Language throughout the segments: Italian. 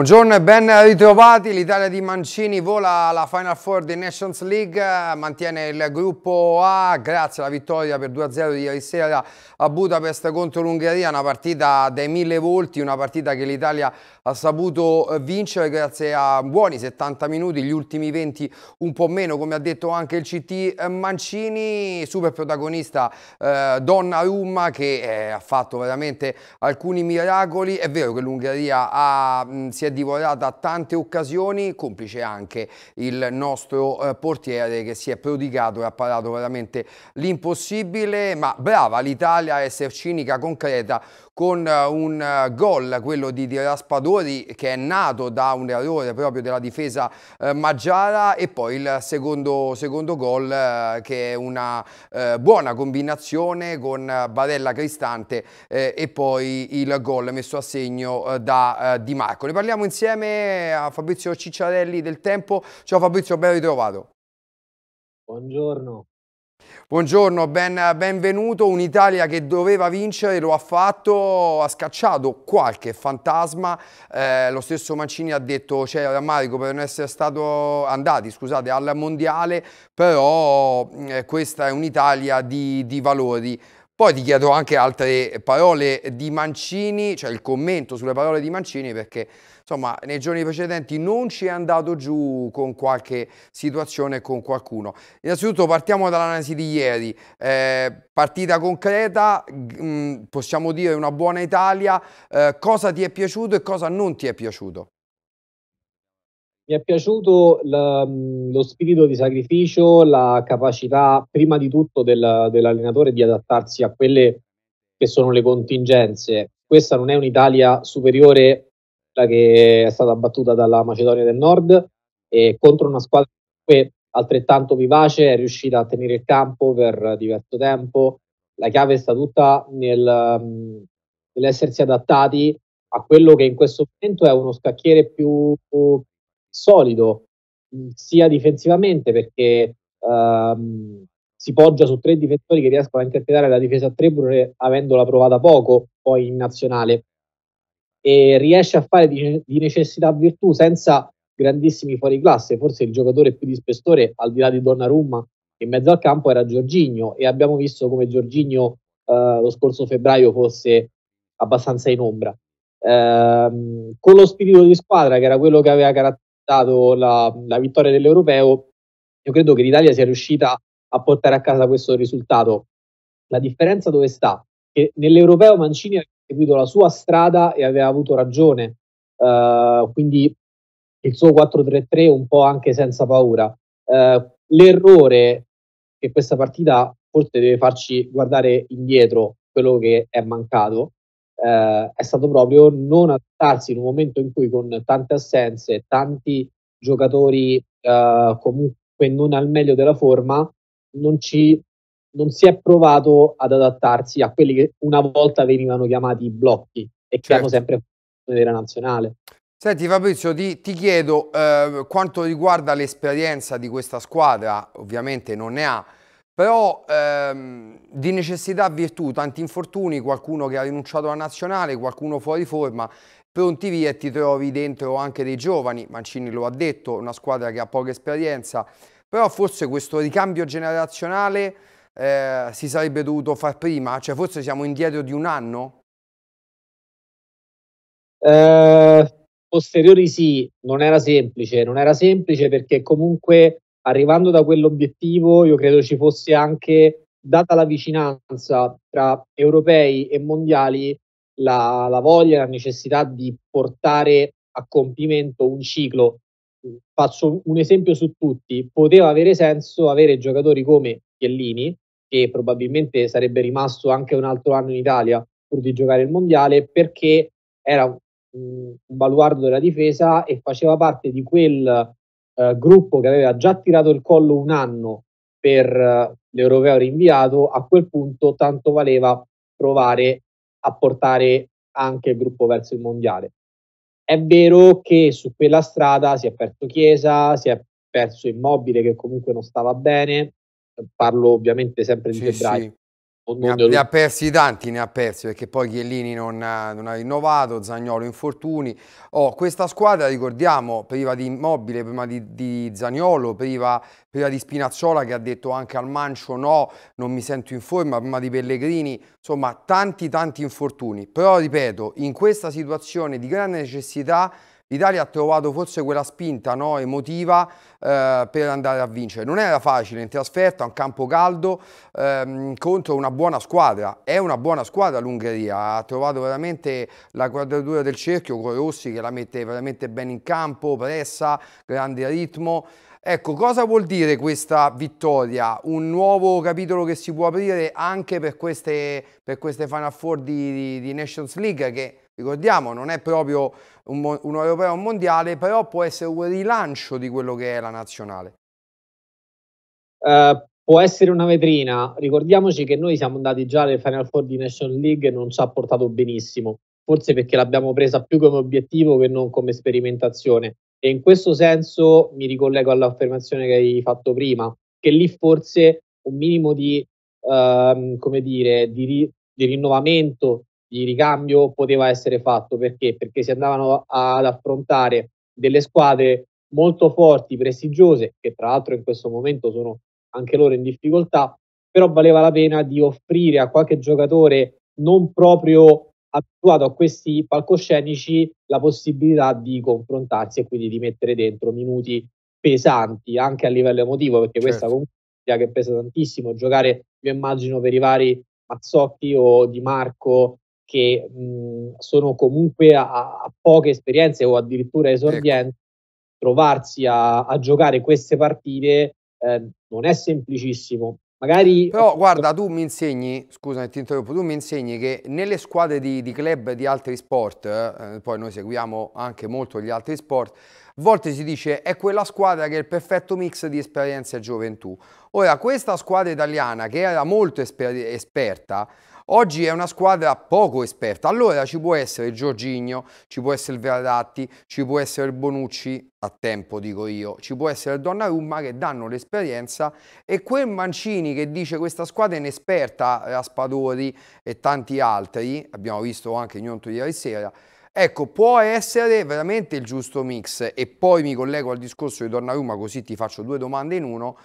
Buongiorno e ben ritrovati, l'Italia di Mancini vola alla Final Four di Nations League, mantiene il gruppo A grazie alla vittoria per 2-0 di ieri sera a Budapest contro l'Ungheria, una partita dai mille volti, una partita che l'Italia ha saputo vincere grazie a buoni 70 minuti, gli ultimi 20 un po' meno come ha detto anche il CT Mancini, super protagonista eh, Donna Rumma che eh, ha fatto veramente alcuni miracoli, è vero che l'Ungheria si è è divorata tante occasioni, complice anche il nostro eh, portiere che si è prodigato e ha parato veramente l'impossibile, ma brava l'Italia a essere cinica, concreta, con eh, un eh, gol, quello di, di Raspadori, che è nato da un errore proprio della difesa eh, Maggiara e poi il secondo, secondo gol eh, che è una eh, buona combinazione con eh, Barella Cristante e poi il gol messo a segno da Di Marco. Ne parliamo insieme a Fabrizio Cicciarelli del Tempo. Ciao Fabrizio, ben ritrovato. Buongiorno. Buongiorno, ben, benvenuto. Un'Italia che doveva vincere lo ha fatto, ha scacciato qualche fantasma. Eh, lo stesso Mancini ha detto c'è cioè, rammarico per non essere stato andati scusate, al mondiale, però eh, questa è un'Italia di, di valori. Poi ti chiedo anche altre parole di Mancini, cioè il commento sulle parole di Mancini perché insomma nei giorni precedenti non ci è andato giù con qualche situazione con qualcuno. Innanzitutto partiamo dall'analisi di ieri, eh, partita concreta, mh, mm, possiamo dire una buona Italia, eh, cosa ti è piaciuto e cosa non ti è piaciuto? Mi è piaciuto la, mm, lo spirito di sacrificio, la capacità prima di tutto del, dell'allenatore di adattarsi a quelle che sono le contingenze. Questa non è un'Italia superiore che è stata battuta dalla Macedonia del Nord e contro una squadra che altrettanto vivace è riuscita a tenere il campo per diverso tempo. La chiave sta tutta nel, mm, nell'essersi adattati a quello che in questo momento è uno scacchiere più solido, mm, sia difensivamente perché ehm, si poggia su tre difensori che riescono a interpretare la difesa a tre pur avendola provata poco poi in nazionale e riesce a fare di, di necessità virtù senza grandissimi fuori classe. Forse il giocatore più dispestore, al di là di Donnarumma, in mezzo al campo era Giorgigno e abbiamo visto come Giorgigno eh, lo scorso febbraio fosse abbastanza in ombra. Ehm, con lo spirito di squadra, che era quello che aveva caratterizzato la, la vittoria dell'Europeo, io credo che l'Italia sia riuscita a portare a casa questo risultato. La differenza dove sta? Che nell'Europeo Mancini ha seguito la sua strada e aveva avuto ragione. Uh, quindi il suo 4-3-3 un po' anche senza paura. Uh, l'errore che questa partita forse deve farci guardare indietro, quello che è mancato, uh, è stato proprio non adattarsi in un momento in cui con tante assenze, tanti giocatori comunque non al meglio della forma, non ci non si è provato ad adattarsi a quelli che una volta venivano chiamati blocchi e che certo. hanno sempre fatto della nazionale. Senti Fabrizio, ti, ti chiedo eh, quanto riguarda l'esperienza di questa squadra, ovviamente non ne ha, però ehm, di necessità virtù, tanti infortuni, qualcuno che ha rinunciato alla nazionale, qualcuno fuori forma, pronti via e ti trovi dentro anche dei giovani, Mancini lo ha detto, una squadra che ha poca esperienza, però forse questo ricambio generazionale eh, si sarebbe dovuto far prima? Cioè forse siamo indietro di un anno? Eh, posteriori sì, non era semplice, non era semplice perché comunque arrivando da quell'obiettivo io credo ci fosse anche, data la vicinanza tra europei e mondiali, la, la voglia la necessità di portare a compimento un ciclo faccio un esempio su tutti, poteva avere senso avere giocatori come Chiellini, che probabilmente sarebbe rimasto anche un altro anno in Italia pur di giocare il mondiale, perché era un, un baluardo della difesa e faceva parte di quel eh, gruppo che aveva già tirato il collo un anno per eh, l'Europeo rinviato. A quel punto, tanto valeva provare a portare anche il gruppo verso il mondiale. È vero che su quella strada si è perso Chiesa, si è perso Immobile che comunque non stava bene, parlo ovviamente sempre di sì, febbraio. Sì. Ne ha, ne ha, persi tanti, ne ha persi perché poi Chiellini non ha, non ha rinnovato, Zagnolo infortuni. Oh, questa squadra, ricordiamo, priva di Immobile, prima di, di Zagnolo, priva, priva, di Spinazzola che ha detto anche al Mancio no, non mi sento in forma, prima di Pellegrini, insomma tanti tanti infortuni. Però ripeto, in questa situazione di grande necessità L'Italia ha trovato forse quella spinta no, emotiva eh, per andare a vincere. Non era facile in trasferta, un campo caldo, ehm, contro una buona squadra. È una buona squadra l'Ungheria, ha trovato veramente la quadratura del cerchio con Rossi che la mette veramente bene in campo, pressa, grande ritmo. Ecco, cosa vuol dire questa vittoria? Un nuovo capitolo che si può aprire anche per queste, per queste Final Four di, di, di Nations League che, ricordiamo, non è proprio un, un europeo un mondiale, però può essere un rilancio di quello che è la nazionale. Uh, può essere una vetrina. Ricordiamoci che noi siamo andati già nel Final Four di National League e non ci ha portato benissimo, forse perché l'abbiamo presa più come obiettivo che non come sperimentazione. E in questo senso mi ricollego all'affermazione che hai fatto prima, che lì forse un minimo di, uh, come dire, di, ri- di rinnovamento di ricambio poteva essere fatto perché? Perché si andavano ad affrontare delle squadre molto forti, prestigiose, che tra l'altro in questo momento sono anche loro in difficoltà, però valeva la pena di offrire a qualche giocatore non proprio abituato a questi palcoscenici la possibilità di confrontarsi e quindi di mettere dentro minuti pesanti anche a livello emotivo, perché certo. questa conquista che pesa tantissimo, giocare, io immagino, per i vari Mazzocchi o Di Marco che mh, sono comunque a, a, poche esperienze o addirittura esordienti, ecco. trovarsi a, a, giocare queste partite eh, non è semplicissimo. Magari... Però guarda, tu mi insegni, scusa ti interrompo, tu mi insegni che nelle squadre di, di club di altri sport, eh, poi noi seguiamo anche molto gli altri sport, a volte si dice è quella squadra che è il perfetto mix di esperienza e gioventù. Ora, questa squadra italiana che era molto esper esperta, Oggi è una squadra poco esperta, allora ci può essere Giorgigno, ci può essere il Verratti, ci può essere Bonucci, a tempo dico io, ci può essere Donnarumma che danno l'esperienza e quel Mancini che dice questa squadra è inesperta, Raspadori eh, e tanti altri, abbiamo visto anche Gnonto ieri sera, Ecco, può essere veramente il giusto mix e poi mi collego al discorso di Donnarumma così ti faccio due domande in uno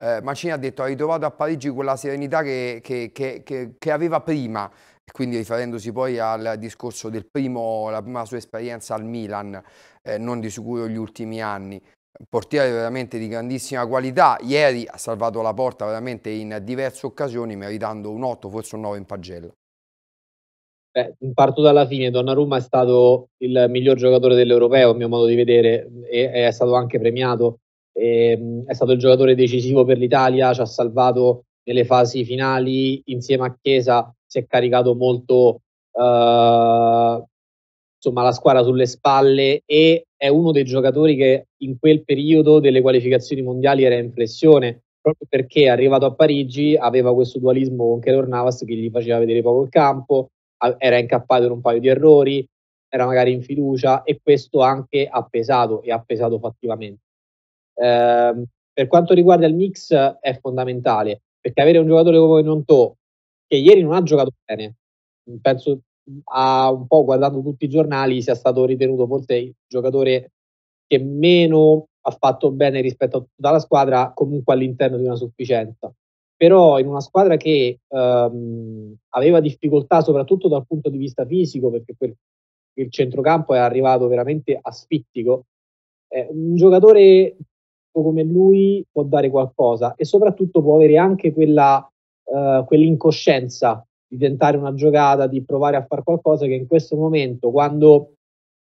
eh, Mancini ha detto ha ritrovato a Parigi quella serenità che, che, che, che aveva prima, quindi riferendosi poi al discorso della prima sua esperienza al Milan, eh, non di sicuro gli ultimi anni. Portiere veramente di grandissima qualità, ieri ha salvato la porta veramente in diverse occasioni, meritando un 8, forse un 9 in pagella. Beh, parto dalla fine, Donnarumma è stato il miglior giocatore dell'Europeo, a mio modo di vedere, e è stato anche premiato Ehm, è stato il giocatore decisivo per l'Italia, ci ha salvato nelle fasi finali insieme a Chiesa, si è caricato molto eh, insomma, la squadra sulle spalle e è uno dei giocatori che in quel periodo delle qualificazioni mondiali era in flessione, proprio perché arrivato a Parigi aveva questo dualismo con Keylor Navas che gli faceva vedere poco il campo, era incappato in un paio di errori, era magari in fiducia e questo anche ha pesato e ha pesato fattivamente. Ehm, per quanto riguarda il mix è fondamentale, perché avere un giocatore come Nonto che ieri non ha giocato bene, penso a un po' guardando tutti i giornali sia stato ritenuto forse il giocatore che meno ha fatto bene rispetto a tutta la squadra, comunque all'interno di una sufficienza. Però in una squadra che ehm, aveva difficoltà soprattutto dal punto di vista fisico, perché quel, il centrocampo è arrivato veramente asfittico eh, un giocatore come lui può dare qualcosa e soprattutto può avere anche quella, eh, quell'incoscienza di tentare una giocata, di provare a fare qualcosa che in questo momento, quando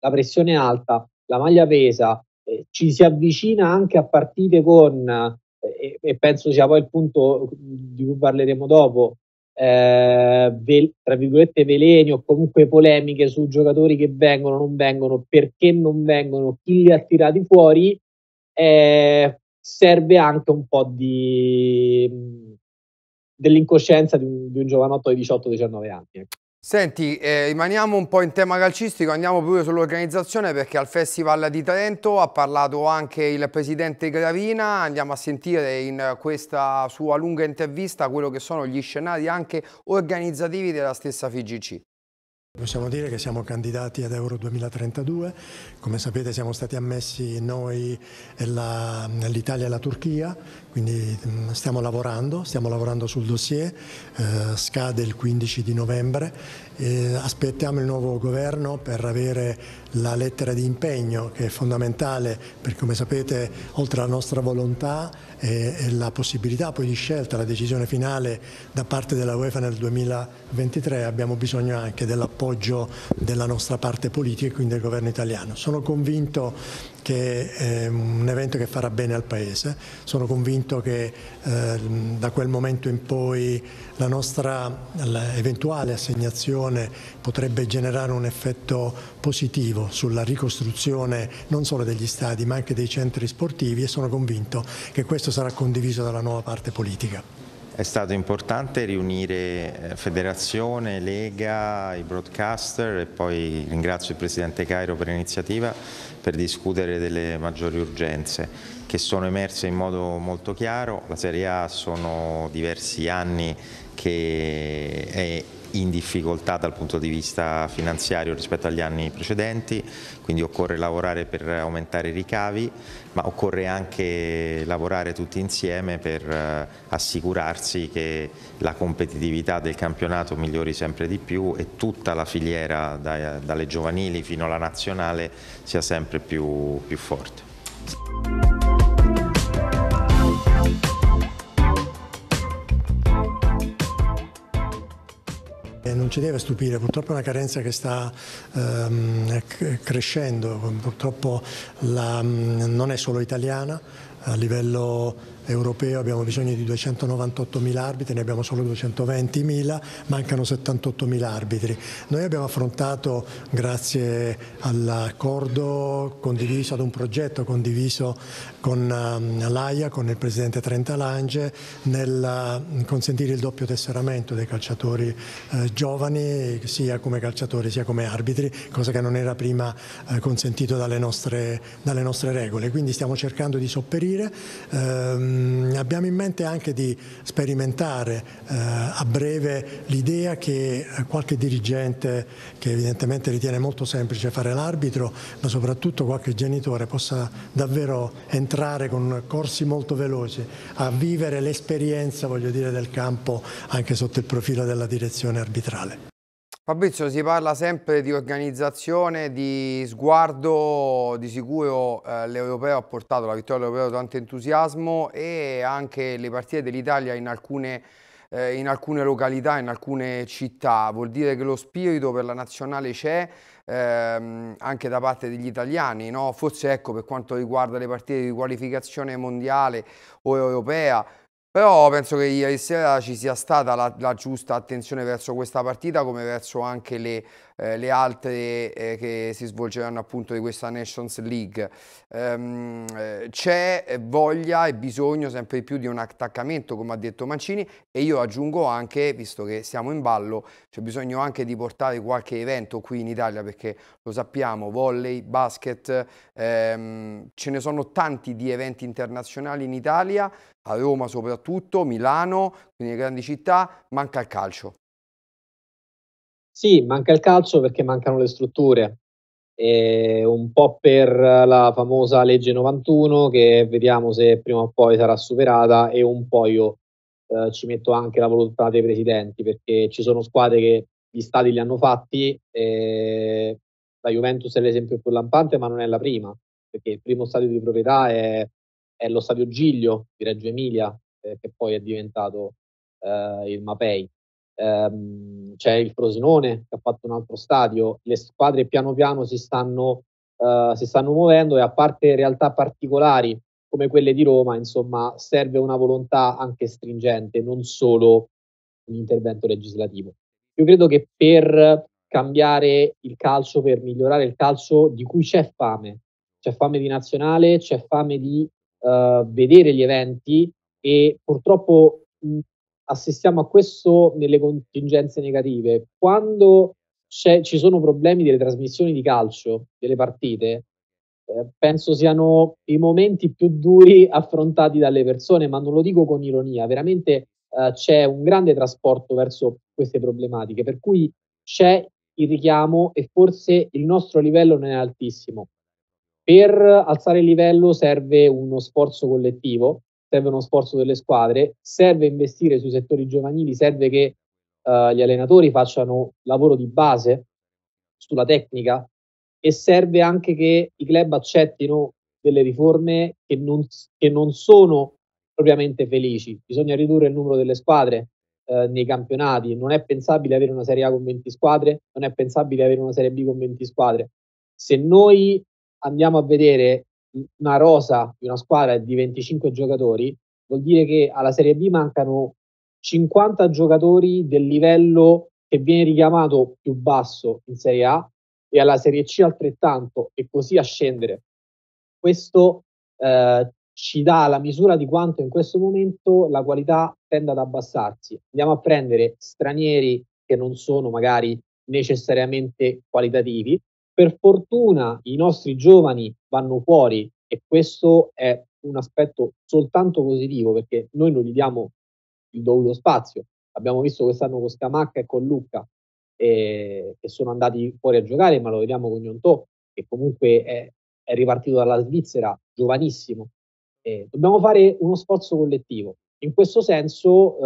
la pressione è alta, la maglia pesa, eh, ci si avvicina anche a partite con, eh, e penso sia poi il punto di cui parleremo dopo, eh, ve, tra virgolette veleni o comunque polemiche su giocatori che vengono, non vengono, perché non vengono, chi li ha tirati fuori, eh, serve anche un po' di, mm, dell'incoscienza di un, di un giovanotto di 18-19 anni. Ecco. Senti, eh, rimaniamo un po' in tema calcistico, andiamo pure sull'organizzazione perché al Festival di Trento ha parlato anche il presidente Gravina, andiamo a sentire in questa sua lunga intervista quello che sono gli scenari anche organizzativi della stessa FIGC. Possiamo dire che siamo candidati ad Euro 2032, come sapete siamo stati ammessi noi, l'Italia e la Turchia, quindi mm, stiamo lavorando, stiamo lavorando sul dossier, eh, scade il 15 di novembre, e aspettiamo il nuovo governo per avere la lettera di impegno che è fondamentale perché come sapete oltre alla nostra volontà e la possibilità poi di scelta, la decisione finale da parte della UEFA nel 2023 abbiamo bisogno anche dell'appoggio della nostra parte politica e quindi del governo italiano. Sono convinto che è un evento che farà bene al Paese. Sono convinto che eh, da quel momento in poi la nostra eventuale assegnazione potrebbe generare un effetto positivo sulla ricostruzione non solo degli stadi ma anche dei centri sportivi e sono convinto che questo sarà condiviso dalla nuova parte politica. È stato importante riunire eh, federazione, lega, i broadcaster e poi ringrazio il Presidente Cairo per l'iniziativa per discutere delle maggiori urgenze che sono emerse in modo molto chiaro. La Serie A sono diversi anni che è in difficoltà dal punto di vista finanziario rispetto agli anni precedenti, quindi occorre lavorare per aumentare i ricavi, ma occorre anche lavorare tutti insieme per eh, assicurarsi che la competitività del campionato migliori sempre di più e tutta la filiera dalle giovanili fino alla nazionale sia sempre più, più forte. Non ci deve stupire, purtroppo è una carenza che sta ehm, crescendo, purtroppo la, mm, non è solo italiana, a livello europeo abbiamo bisogno di 298 mila arbitri, ne abbiamo solo 220 mila, mancano 78 mila arbitri. Noi abbiamo affrontato, grazie all'accordo condiviso, ad un progetto condiviso con ehm, l'AIA, con il Presidente Trentalange, nel ehm, consentire il doppio tesseramento dei calciatori eh, giovani, sia come calciatori sia come arbitri, cosa che non era prima eh, consentito dalle nostre, dalle nostre, regole. Quindi stiamo cercando di sopperire. Ehm, Ehm, abbiamo in mente anche di sperimentare eh, a breve l'idea che eh, qualche dirigente che evidentemente ritiene molto semplice fare l'arbitro, ma soprattutto qualche genitore possa davvero entrare con corsi molto veloci a vivere l'esperienza del campo anche sotto il profilo della direzione arbitrale. Fabrizio, si parla sempre di organizzazione, di sguardo, di sicuro eh, l'Europeo ha portato la vittoria all'Europeo tanto entusiasmo e anche le partite dell'Italia in, eh, in alcune località, in alcune città, vuol dire che lo spirito per la nazionale c'è, Ehm, anche da parte degli italiani, no? forse ecco, per quanto riguarda le partite di qualificazione mondiale o europea, però penso che ieri sera ci sia stata la, la giusta attenzione verso questa partita come verso anche le eh, le altre eh, che si svolgeranno appunto di questa Nations League. Ehm, eh, c'è voglia e bisogno sempre più di un attaccamento, come ha detto Mancini, e io aggiungo anche, visto che siamo in ballo, c'è bisogno anche di portare qualche evento qui in Italia, perché lo sappiamo, volley, basket, ehm, ce ne sono tanti di eventi internazionali in Italia, a Roma soprattutto, Milano, quindi le grandi città, manca il calcio. Sì, manca il calcio perché mancano le strutture, e un po' per la famosa legge 91 che vediamo se prima o poi sarà superata e un po' io eh, ci metto anche la volontà dei presidenti perché ci sono squadre che gli stati li hanno fatti, eh, la Juventus è l'esempio più lampante ma non è la prima perché il primo stadio di proprietà è, è lo stadio Giglio di Reggio Emilia eh, che poi è diventato eh, il Mapei ehm, c'è il Frosinone che ha fatto un altro stadio, le squadre piano piano si stanno, eh, si stanno muovendo e a parte realtà particolari come quelle di Roma, insomma, serve una volontà anche stringente, non solo un intervento legislativo. Io credo che per cambiare il calcio, per migliorare il calcio di cui c'è fame, c'è fame di nazionale, c'è fame di uh, vedere gli eventi e purtroppo assistiamo a questo nelle contingenze negative. Quando ci sono problemi delle trasmissioni di calcio, delle partite, eh, penso siano i momenti più duri affrontati dalle persone, ma non lo dico con ironia, veramente eh, c'è un grande trasporto verso queste problematiche, per cui c'è il richiamo e forse il nostro livello non è altissimo. Per alzare il livello serve uno sforzo collettivo, serve uno sforzo delle squadre, serve investire sui settori giovanili, serve che uh, gli allenatori facciano lavoro di base sulla tecnica e serve anche che i club accettino delle riforme che non, che non sono propriamente felici. Bisogna ridurre il numero delle squadre eh, nei campionati, non è pensabile avere una Serie A con 20 squadre, non è pensabile avere una Serie B con 20 squadre. Se noi andiamo a vedere una rosa di una squadra di 25 giocatori, vuol dire che alla Serie B mancano 50 giocatori del livello che viene richiamato più basso in Serie A e alla Serie C altrettanto e così a scendere. Questo eh, ci dà la misura di quanto in questo momento la qualità tenda ad abbassarsi. Andiamo a prendere stranieri che non sono magari necessariamente qualitativi. Per fortuna i nostri giovani vanno fuori e questo è un aspetto soltanto positivo perché noi non gli diamo il dovuto spazio. Abbiamo visto quest'anno con Scamacca e con Lucca eh, che sono andati fuori a giocare, ma lo vediamo con Gnontò che comunque è, è, ripartito dalla Svizzera giovanissimo. Eh, dobbiamo fare uno sforzo collettivo. In questo senso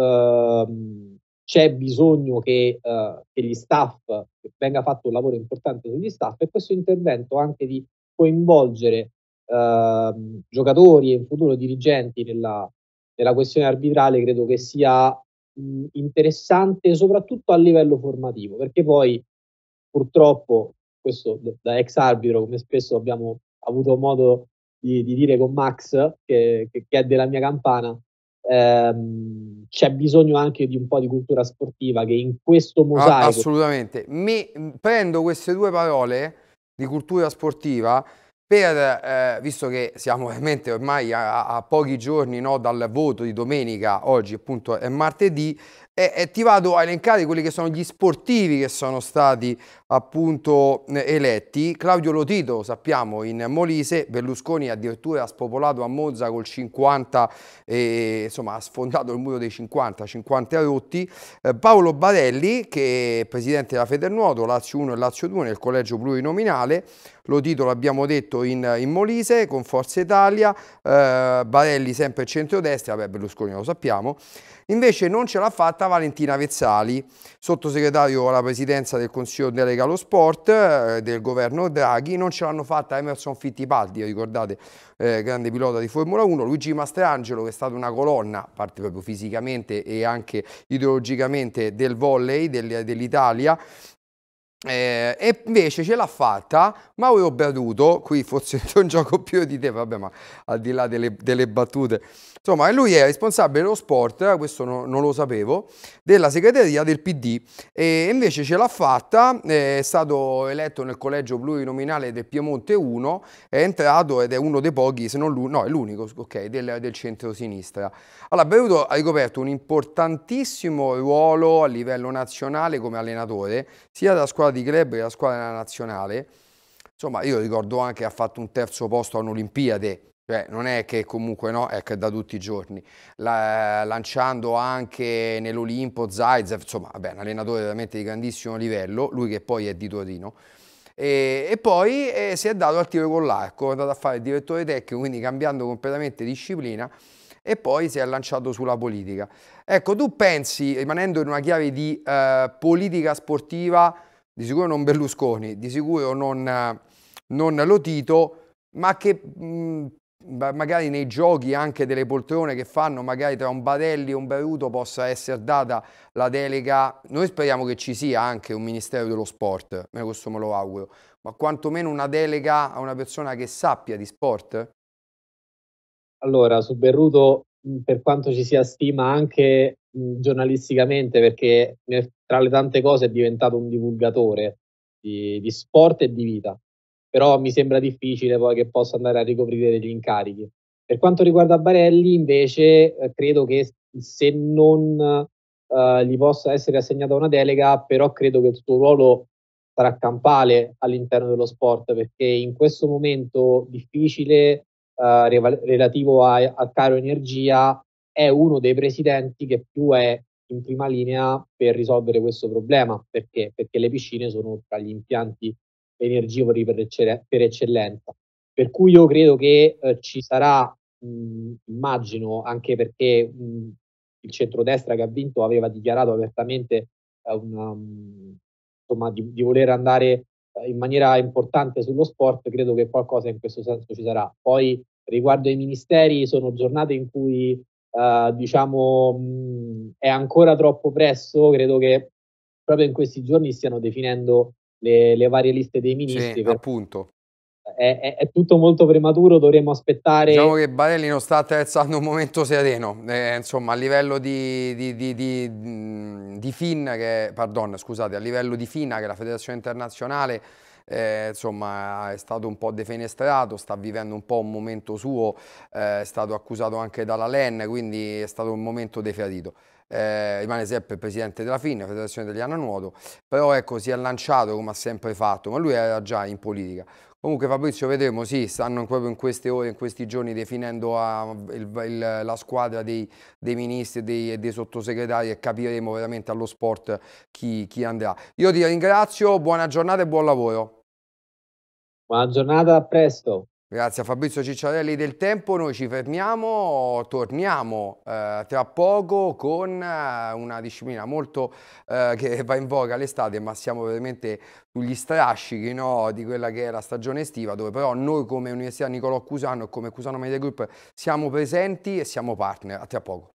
ehm, c'è bisogno che, eh, che gli staff, che venga fatto un lavoro importante sugli staff e questo intervento anche di coinvolgere eh, giocatori e in futuro dirigenti nella, nella questione arbitrale credo che sia mh, interessante soprattutto a livello formativo, perché poi purtroppo, questo da ex arbitro, come spesso abbiamo avuto modo di, di dire con Max, che, che, che, è della mia campana, ehm, c'è bisogno anche di un po' di cultura sportiva che in questo mosaico... Ah, assolutamente, mi prendo queste due parole di cultura sportiva, per, eh, visto che siamo ovviamente ormai a, a pochi giorni no, dal voto di domenica, oggi appunto è martedì, e, e, ti vado a elencare quelli che sono gli sportivi che sono stati appunto eh, eletti. Claudio Lotito, sappiamo, in Molise, Berlusconi addirittura ha spopolato a Monza col 50, eh, insomma ha sfondato il muro dei 50, 50 rotti. Eh, Paolo Barelli, che è presidente della Federnuoto, Lazio 1 e Lazio 2 nel collegio plurinominale, Lotito l'abbiamo detto in, in, Molise con Forza Italia, eh, Barelli sempre centrodestra, vabbè Berlusconi lo sappiamo. Invece non ce l'ha fatta Marta Valentina Vezzali, sottosegretario alla presidenza del Consiglio Delega allo Sport eh, del governo Draghi. Non ce l'hanno fatta Emerson Fittipaldi, eh, ricordate, eh, grande pilota di Formula 1, Luigi Mastrangelo che è stata una colonna, a parte proprio fisicamente e anche ideologicamente del volley del, dell'Italia, eh, e invece ce l'ha fatta Mauro Berduto, qui forse non gioco più di te, vabbè ma al di là delle, delle battute, insomma lui è responsabile dello sport, eh, questo no, non lo sapevo, della segreteria del PD e invece ce l'ha fatta, eh, è stato eletto nel collegio plurinominale del Piemonte 1, è entrato ed è uno dei pochi, se non l'unico, no è l'unico, ok, del, del centro-sinistra. Allora Berduto ha ricoperto un importantissimo ruolo a livello nazionale come allenatore, sia da squadra squadra di club che la squadra della nazionale. Insomma, io ricordo anche che ha fatto un terzo posto a un'Olimpiade, cioè non è che comunque no, è che da tutti i giorni, la, lanciando anche nell'Olimpo Zaitsev, insomma, vabbè, un allenatore veramente di grandissimo livello, lui che poi è di Torino. E, e poi eh, si è dato al tiro con l'arco, è andato a fare il direttore tecnico, quindi cambiando completamente disciplina e poi si è lanciato sulla politica. Ecco, tu pensi, rimanendo in una chiave di eh, politica sportiva, di sicuro non Berlusconi, di sicuro non, non Lotito, ma che mh, magari nei giochi anche delle poltrone che fanno magari tra un Badelli e un Beruto possa essere data la delega noi speriamo che ci sia anche un ministero dello sport me questo me lo auguro ma quantomeno una delega a una persona che sappia di sport allora su Berruto per quanto ci sia stima anche giornalisticamente perché tra le tante cose è diventato un divulgatore di, di, sport e di vita, però mi sembra difficile poi che possa andare a ricoprire degli incarichi. Per quanto riguarda Barelli invece eh, credo che se non eh, gli possa essere assegnata una delega, però credo che il suo ruolo sarà campale all'interno dello sport perché in questo momento difficile eh, relativo a, a caro energia è uno dei presidenti che più è in prima linea per risolvere questo problema. Perché? Perché le piscine sono tra gli impianti energivori per, ecce- per eccellenza. Per cui io credo che eh, ci sarà, mh, immagino, anche perché mh, il centrodestra che ha vinto aveva dichiarato apertamente eh, una, mh, insomma, di, di, voler andare eh, in maniera importante sullo sport, credo che qualcosa in questo senso ci sarà. Poi riguardo ai ministeri, sono giornate in cui eh, diciamo, mh, è ancora troppo presto, credo che proprio in questi giorni stiano definendo le, le varie liste dei ministri. Sì, appunto. È, è, è, tutto molto prematuro, dovremmo aspettare. Diciamo che Barelli non sta attraversando un momento sereno, eh, insomma, a livello di, di, di, di, di FIN, che, pardon, scusate, a livello di FINA, che è la Federazione Internazionale eh, insomma è stato un po' defenestrato, sta vivendo un po' un momento suo, eh, è stato accusato anche dalla LEN, quindi è stato un momento defeatito. Eh, rimane sempre presidente della FIN, Federazione Italiana Nuoto, però ecco si è lanciato come ha sempre fatto, ma lui era già in politica, Comunque Fabrizio vedremo, sì, stanno proprio in queste ore, in questi giorni definendo a, il, il, la squadra dei, dei ministri e dei, dei, sottosegretari e capiremo veramente allo sport chi, chi andrà. Io ti ringrazio, buona giornata e buon lavoro. Buona giornata, a presto. Grazie a Fabrizio Cicciarelli del Tempo, noi ci fermiamo, torniamo eh, tra poco con eh, una disciplina molto eh, che va in voga all'estate, ma siamo veramente sugli strascichi no, di quella che è la stagione estiva, dove però noi come Università Nicolò Cusano e come Cusano Media Group siamo presenti e siamo partner. A tra poco.